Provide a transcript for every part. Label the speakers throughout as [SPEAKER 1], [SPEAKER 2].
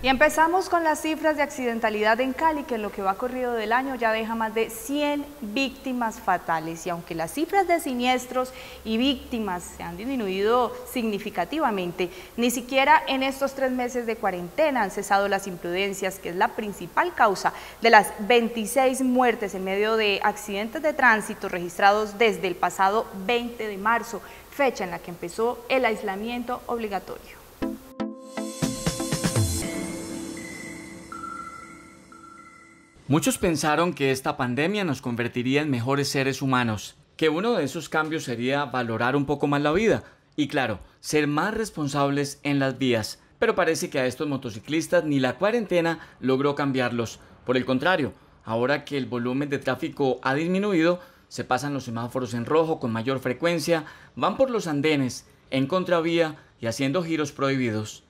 [SPEAKER 1] Y empezamos con las cifras de accidentalidad en Cali, que en lo que va corrido del año ya deja más de 100 víctimas fatales. Y aunque las cifras de siniestros y víctimas se han disminuido significativamente, ni siquiera en estos tres meses de cuarentena han cesado las imprudencias, que es la principal causa de las 26 muertes en medio de accidentes de tránsito registrados desde el pasado 20 de marzo, fecha en la que empezó el aislamiento obligatorio.
[SPEAKER 2] Muchos pensaron que esta pandemia nos convertiría en mejores seres humanos, que uno de esos cambios sería valorar un poco más la vida y claro, ser más responsables en las vías. Pero parece que a estos motociclistas ni la cuarentena logró cambiarlos. Por el contrario, ahora que el volumen de tráfico ha disminuido, se pasan los semáforos en rojo con mayor frecuencia, van por los andenes, en contravía y haciendo giros prohibidos.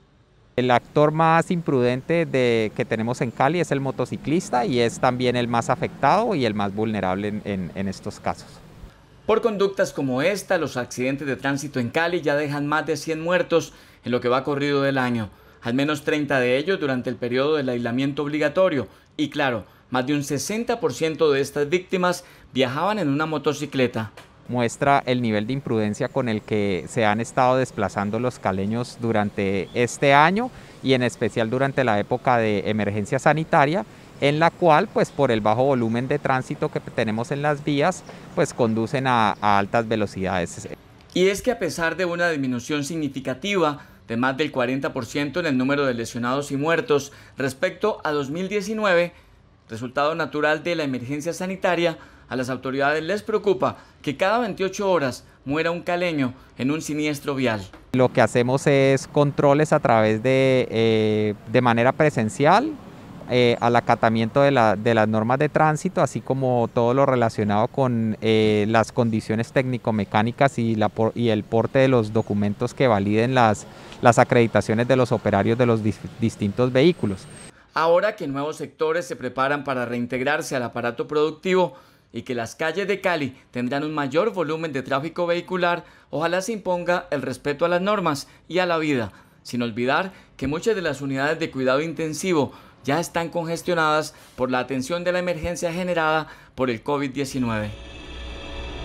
[SPEAKER 3] El actor más imprudente de, que tenemos en Cali es el motociclista y es también el más afectado y el más vulnerable en, en estos casos.
[SPEAKER 2] Por conductas como esta, los accidentes de tránsito en Cali ya dejan más de 100 muertos en lo que va corrido del año, al menos 30 de ellos durante el periodo del aislamiento obligatorio. Y claro, más
[SPEAKER 3] de un 60% de estas víctimas viajaban en una motocicleta muestra el nivel de imprudencia con el que se han estado desplazando los caleños durante este año y en especial durante la época de emergencia sanitaria en la cual pues por el bajo volumen de tránsito que tenemos en las vías pues conducen a, altas velocidades.
[SPEAKER 2] Y es que a pesar de una disminución significativa de más del 40% en el número de lesionados y muertos respecto a 2019, resultado natural de la emergencia sanitaria, a las autoridades les preocupa que cada 28 horas muera un caleño en un siniestro vial.
[SPEAKER 3] Lo que hacemos es controles a través de, eh, de manera presencial, eh, al acatamiento de, las normas de tránsito, así como todo lo relacionado con eh, las condiciones técnico-mecánicas y, la, y el porte de los documentos que validen las, las acreditaciones de los operarios de los distintos vehículos.
[SPEAKER 2] Ahora que nuevos sectores se preparan para reintegrarse al aparato productivo, y que las calles de Cali tendrán un mayor volumen de tráfico vehicular, ojalá se imponga el respeto a las normas y a la vida, sin olvidar que muchas de las unidades de cuidado intensivo ya están congestionadas por la atención de la emergencia generada por el COVID-19.